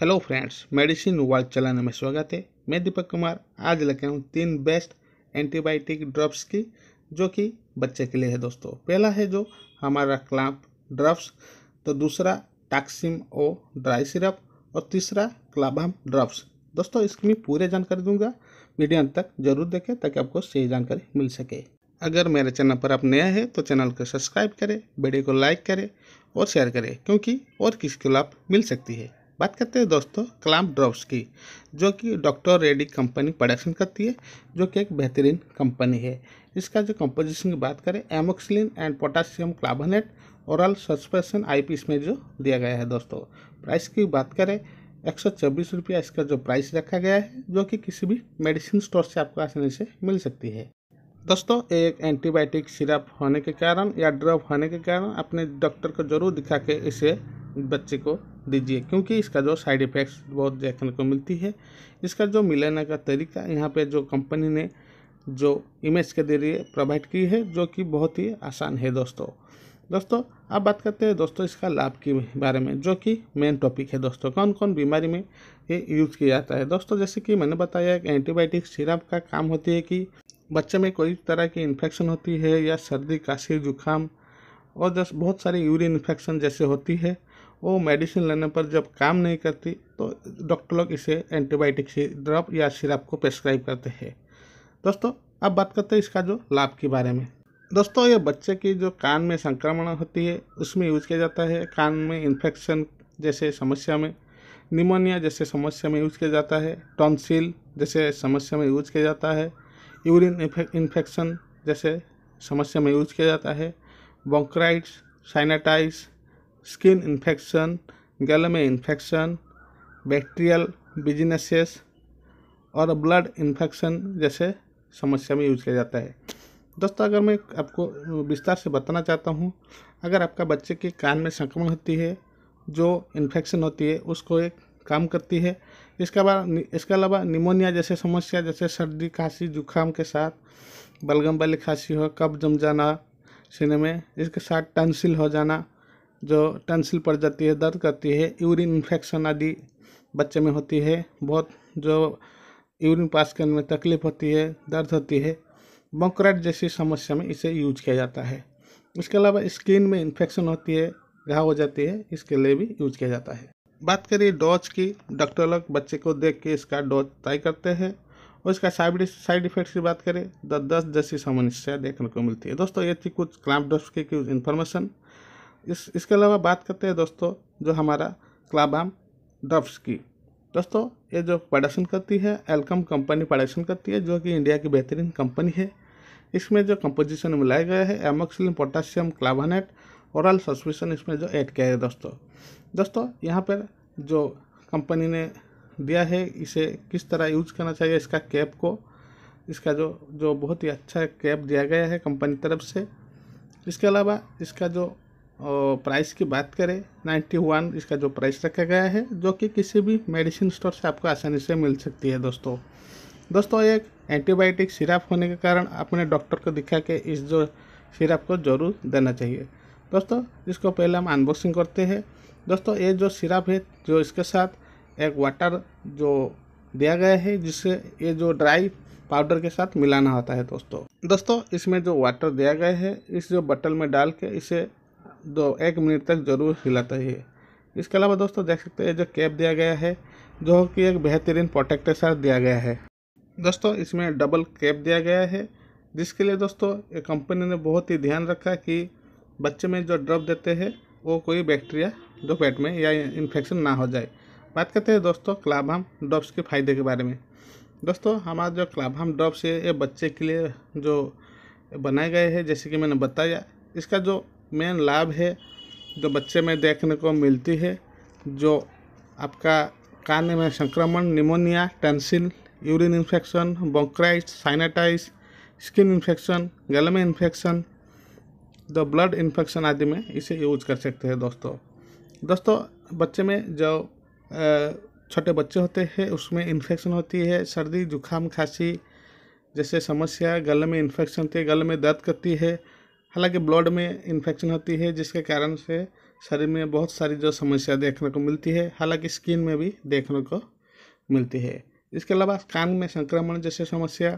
hello friends medicine world चलाने में स्वागत है मैं दीपक कुमार आज लेके हूँ तीन बेस्ट एंटीबायोटिक ड्रॉप्स की जो कि बच्चे के लिए है दोस्तों पहला है जो हमारा क्लाम्प ड्रॉप्स तो दूसरा टैक्सिम ओ ड्राई सिरप और तीसरा क्लाबाम ड्रॉप्स दोस्तों इसकी मैं पूरे जानकारी दूंगा वीडियो अंत तक जरूर देखें ताकि आपको सही जानकारी मिल सके अगर मेरे चैनल पर आप नया हैं तो चैनल को सब्सक्राइब करें वीडियो को लाइक करें और शेयर करें क्योंकि और को लाभ मिल सकती है बात करते हैं दोस्तों क्लाम ड्रॉप्स की जो कि डॉक्टर रेड्डी कंपनी प्रोडक्शन करती है जो कि एक बेहतरीन कंपनी है इसका जो कंपोजिशन की बात करें amoxicillin and potassium clavulanate oral suspension P इसमें जो दिया गया है दोस्तों प्राइस की बात करें एक सौ छब्बीस रुपया इसका जो प्राइस रखा गया है जो कि किसी भी मेडिसिन स्टोर से आपको आसानी से मिल सकती है दोस्तों एक एंटीबायोटिक सिरप होने के कारण या ड्रॉप होने के कारण अपने डॉक्टर को ज़रूर दिखा के इसे बच्चे को दीजिए क्योंकि इसका जो साइड इफ़ेक्ट्स बहुत देखने को मिलती है इसका जो मिलाने का तरीका यहाँ पे जो कंपनी ने जो इमेज के जरिए प्रोवाइड की है जो कि बहुत ही आसान है दोस्तों दोस्तों अब बात करते हैं दोस्तों इसका लाभ के बारे में जो कि मेन टॉपिक है दोस्तों कौन कौन बीमारी में ये यूज़ किया जाता है दोस्तों जैसे कि मैंने बताया एक एंटीबायोटिक सिरप का काम होती है कि बच्चे में कोई तरह की इन्फेक्शन होती है या सर्दी काशी जुकाम और जैसे बहुत सारी यूरिन इन्फेक्शन जैसे होती है वो मेडिसिन लेने पर जब काम नहीं करती तो डॉक्टर लोग इसे एंटीबायोटिक ड्रॉप या सिरप को प्रेस्क्राइब करते हैं दोस्तों अब बात करते हैं इसका जो लाभ के बारे में दोस्तों ये बच्चे की जो कान में संक्रमण होती है उसमें यूज किया जाता है कान में इन्फेक्शन जैसे समस्या में निमोनिया जैसे समस्या में यूज किया जाता है टॉन्सिल जैसे समस्या में यूज किया जाता है यूरिन इन्फेक्शन जैसे समस्या में यूज किया जाता है बॉन्क्राइट्स साइनाटाइज स्किन इन्फेक्शन गल में इन्फेक्शन बैक्टीरियल बिजनेसेस और ब्लड इन्फेक्शन जैसे समस्या में यूज किया जाता है दोस्तों अगर मैं आपको विस्तार से बताना चाहता हूँ अगर आपका बच्चे के कान में संक्रमण होती है जो इन्फेक्शन होती है उसको एक काम करती है इसके अलावा इसके अलावा निमोनिया जैसे समस्या जैसे सर्दी खांसी जुकाम के साथ बलगम वाली खांसी हो कब जम जाना सीने में इसके साथ टनसिल हो जाना जो टंसिल पड़ जाती है दर्द करती है यूरिन इन्फेक्शन आदि बच्चे में होती है बहुत जो यूरिन पास करने में तकलीफ होती है दर्द होती है बंकरेट जैसी समस्या में इसे यूज किया जाता है इसके अलावा स्किन में इन्फेक्शन होती है घाव हो जाती है इसके लिए भी यूज किया जाता है बात करिए डॉज की डॉक्टर लोग बच्चे को देख के इसका डॉज तय करते हैं और इसका साइड साइड इफेक्ट्स की बात करें तो दस जैसी समस्या देखने को मिलती है दोस्तों ये थी कुछ क्लाब डॉज की कुछ इन्फॉर्मेशन इस इसके अलावा बात करते हैं दोस्तों जो हमारा क्लाबाम डब्स की दोस्तों ये जो प्रोडक्शन करती है एलकम कंपनी प्रोडक्शन करती है जो कि इंडिया की बेहतरीन कंपनी है इसमें जो कंपोजिशन मिलाया गया है एमोक्सिलिन पोटासियम क्लाबानेट और सस्पेशन इसमें जो ऐड किया है दोस्तों दोस्तों यहाँ पर जो कंपनी ने दिया है इसे किस तरह यूज़ करना चाहिए इसका कैप को इसका जो जो बहुत ही अच्छा कैप दिया गया है कंपनी तरफ से इसके अलावा इसका जो प्राइस की बात करें नाइन्टी वन इसका जो प्राइस रखा गया है जो कि किसी भी मेडिसिन स्टोर से आपको आसानी से मिल सकती है दोस्तों दोस्तों एक एंटीबायोटिक सिरप होने के कारण अपने डॉक्टर को दिखा के इस जो सिरप को ज़रूर देना चाहिए दोस्तों इसको पहले हम अनबॉक्सिंग करते हैं दोस्तों ये जो सिरप है जो इसके साथ एक वाटर जो दिया गया है जिससे ये जो ड्राई पाउडर के साथ मिलाना होता है दोस्तों दोस्तों इसमें जो वाटर दिया गया है इस जो बटल में डाल के इसे दो एक मिनट तक जरूर हिलाता है इसके अलावा दोस्तों देख सकते हैं जो कैप दिया गया है जो कि एक बेहतरीन प्रोटेक्ट के साथ दिया गया है दोस्तों इसमें डबल कैप दिया गया है जिसके लिए दोस्तों ये कंपनी ने बहुत ही ध्यान रखा कि बच्चे में जो ड्रॉप देते हैं वो कोई बैक्टीरिया जो पेट में या इन्फेक्शन ना हो जाए बात करते हैं दोस्तों क्लाभाम ड्रॉप्स के फ़ायदे के बारे में दोस्तों हमारा जो क्लाभाम ड्रॉप्स है ये बच्चे के लिए जो बनाए गए हैं जैसे कि मैंने बताया इसका जो मेन लाभ है जो बच्चे में देखने को मिलती है जो आपका कान में संक्रमण निमोनिया टेंसिल यूरिन इन्फेक्शन बोंक्राइट साइनाटाइज स्किन इन्फेक्शन गले में इन्फेक्शन द ब्लड इन्फेक्शन आदि में इसे यूज कर सकते हैं दोस्तों दोस्तों बच्चे में जो छोटे बच्चे होते हैं उसमें इन्फेक्शन होती है सर्दी जुखाम खांसी जैसे समस्या गले में इन्फेक्शन होती है गले में दर्द करती है हालांकि ब्लड में इन्फेक्शन होती है जिसके कारण से शरीर में बहुत सारी जो समस्या देखने को मिलती है हालांकि स्किन में भी देखने को मिलती है इसके अलावा कान में संक्रमण जैसे समस्या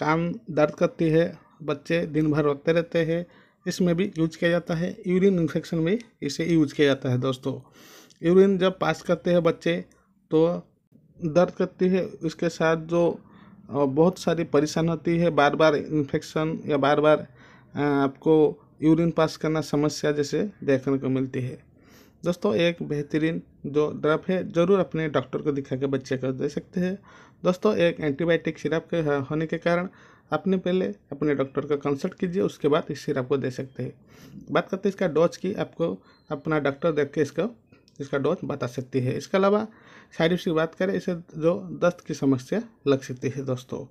कान दर्द करती है बच्चे दिन भर रोते रहते हैं इसमें भी यूज किया जाता है यूरिन इन्फेक्शन में इसे यूज किया जाता है दोस्तों यूरिन जब पास करते हैं बच्चे तो दर्द करती है उसके साथ जो बहुत सारी परेशान होती है बार बार इन्फेक्शन या बार बार आपको यूरिन पास करना समस्या जैसे देखने को मिलती है दोस्तों एक बेहतरीन जो ड्रप है ज़रूर अपने डॉक्टर को दिखा के बच्चे को दे सकते हैं दोस्तों एक एंटीबायोटिक सिरप के होने के कारण आपने पहले अपने डॉक्टर का कंसल्ट कीजिए उसके बाद इस सिरप को दे सकते हैं बात करते हैं इसका डोज की आपको अपना डॉक्टर देख के इसका इसका डोज बता सकती है इसके अलावा साइड इफेक्ट की बात करें इसे जो दस्त की समस्या लग सकती है दोस्तों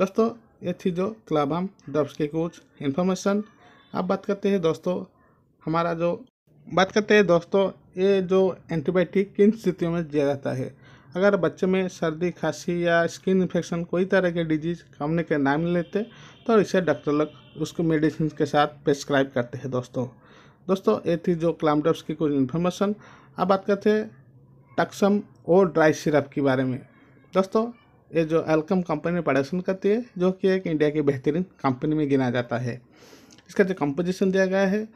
दोस्तों ये थी जो क्लाबाम ड्रग्स की कुछ इन्फॉर्मेशन अब बात करते हैं दोस्तों हमारा जो बात करते हैं दोस्तों ये जो एंटीबायोटिक किन स्थितियों में दिया जाता है अगर बच्चे में सर्दी खांसी या स्किन इन्फेक्शन कोई तरह के डिजीज कमने के नाम लेते तो इसे डॉक्टर लोग उसको मेडिसिन के साथ प्रेस्क्राइब करते हैं दोस्तों दोस्तों ये थी जो क्लामडप्स की कुछ इन्फॉर्मेशन अब बात करते हैं टक्सम और ड्राई सिरप के बारे में दोस्तों ये जो एल्कम कंपनी प्रोडक्शन करती है जो कि एक इंडिया की बेहतरीन कंपनी में गिना जाता है इसका जो कंपोजिशन दिया गया है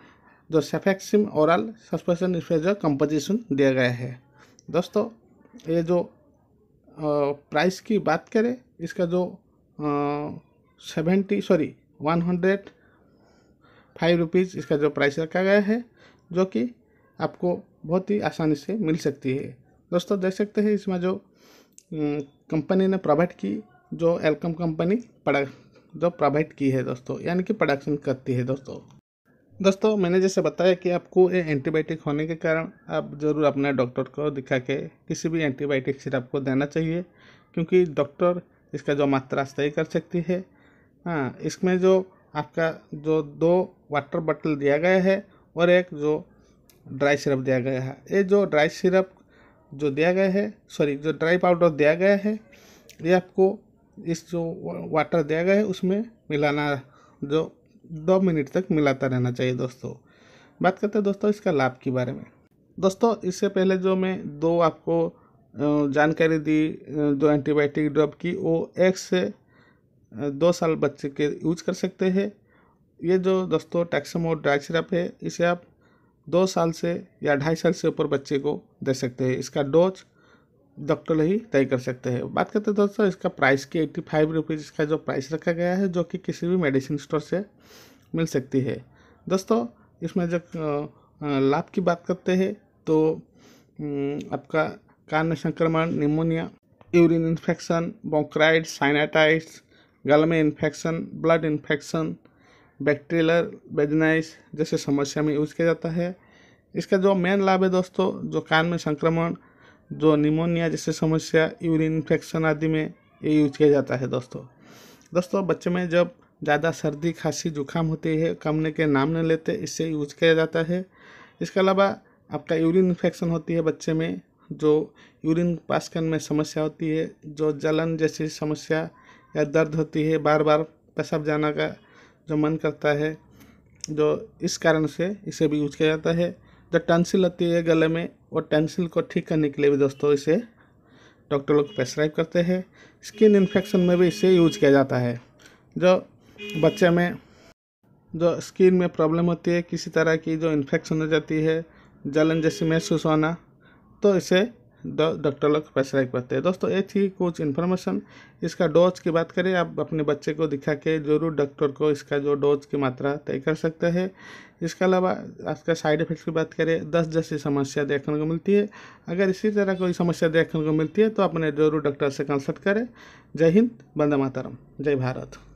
जो सेफेक्सिम ओरल सस्पेंशन इसमें जो कंपोजिशन दिया गया है दोस्तों ये जो प्राइस की बात करें इसका जो seventy sorry one hundred five rupees इसका जो प्राइस रखा गया है जो कि आपको बहुत ही आसानी से मिल सकती है दोस्तों देख सकते हैं इसमें जो कंपनी ने प्रोवाइड की जो एलकम कंपनी पड़ा जो प्रोवाइड की है दोस्तों यानी कि प्रोडक्शन करती है दोस्तों दोस्तों मैंने जैसे बताया कि आपको ये एंटीबायोटिक होने के कारण आप ज़रूर अपने डॉक्टर को दिखा के किसी भी एंटीबायोटिक सिरप को देना चाहिए क्योंकि डॉक्टर इसका जो मात्रा तय कर सकती है हाँ इसमें जो आपका जो दो वाटर बॉटल दिया गया है और एक जो ड्राई सिरप दिया गया है ये जो ड्राई सिरप जो दिया गया है सॉरी जो ड्राई पाउडर दिया गया है ये आपको इस जो वाटर दिया गया है उसमें मिलाना जो दो मिनट तक मिलाता रहना चाहिए दोस्तों बात करते हैं दोस्तों इसका लाभ के बारे में दोस्तों इससे पहले जो मैं दो आपको जानकारी दी जो एंटीबायोटिक ड्रॉप की वो एक से दो साल बच्चे के यूज कर सकते हैं ये जो दोस्तों टैक्सम और ड्राई सिरप है इसे आप दो साल से या ढाई साल से ऊपर बच्चे को दे सकते हैं इसका डोज डॉक्टर ही तय कर सकते हैं बात करते हैं दोस्तों इसका प्राइस की एट्टी फाइव रुपीज़ इसका जो प्राइस रखा गया है जो कि किसी भी मेडिसिन स्टोर से मिल सकती है दोस्तों इसमें जब लाभ की बात करते हैं तो हम्म, आपका कान में संक्रमण निमोनिया यूरिन इन्फेक्शन बोक्राइड साइनाटाइट्स गल में infection blood infection bacterial vaginosis जैसे समस्या में यूज़ किया जाता है इसका जो मेन लाभ है दोस्तों जो कान में संक्रमण जो निमोनिया जैसे समस्या यूरिन इन्फेक्शन आदि में ये यूज किया जाता है दोस्तों दोस्तों बच्चे में जब ज़्यादा सर्दी खांसी जुकाम होती है कमने के नाम नहीं लेते इससे यूज किया जाता है इसके अलावा आपका यूरिन इन्फेक्शन होती है बच्चे में जो यूरिन पास करने में समस्या होती है जो जलन जैसी समस्या या दर्द होती है बार बार पेशाब जाना का जो मन करता है जो इस कारण से इसे भी यूज किया जाता है जो टेंसिल होती है गले में वो टेंसिल को ठीक करने के लिए भी दोस्तों इसे डॉक्टर लोग प्रेस्क्राइब करते हैं स्किन इन्फेक्शन में भी इसे यूज किया जाता है जो बच्चे में जो स्किन में प्रॉब्लम होती है किसी तरह की जो इन्फेक्शन हो जाती है जलन जैसी महसूस होना तो इसे डॉक्टर लोग प्रेसक्राइब करते हैं दोस्तों ये थी कुछ इन्फॉर्मेशन इसका डोज की बात करें आप अपने बच्चे को दिखा के जरूर डॉक्टर को इसका जो डोज की मात्रा तय कर सकते हैं इसके अलावा आपका साइड इफेक्ट की बात करें दस जैसी समस्या देखने को मिलती है अगर इसी तरह कोई समस्या देखने को मिलती है तो अपने जरूर डॉक्टर से कंसल्ट करें जय हिंद बंदे मातरम जय भारत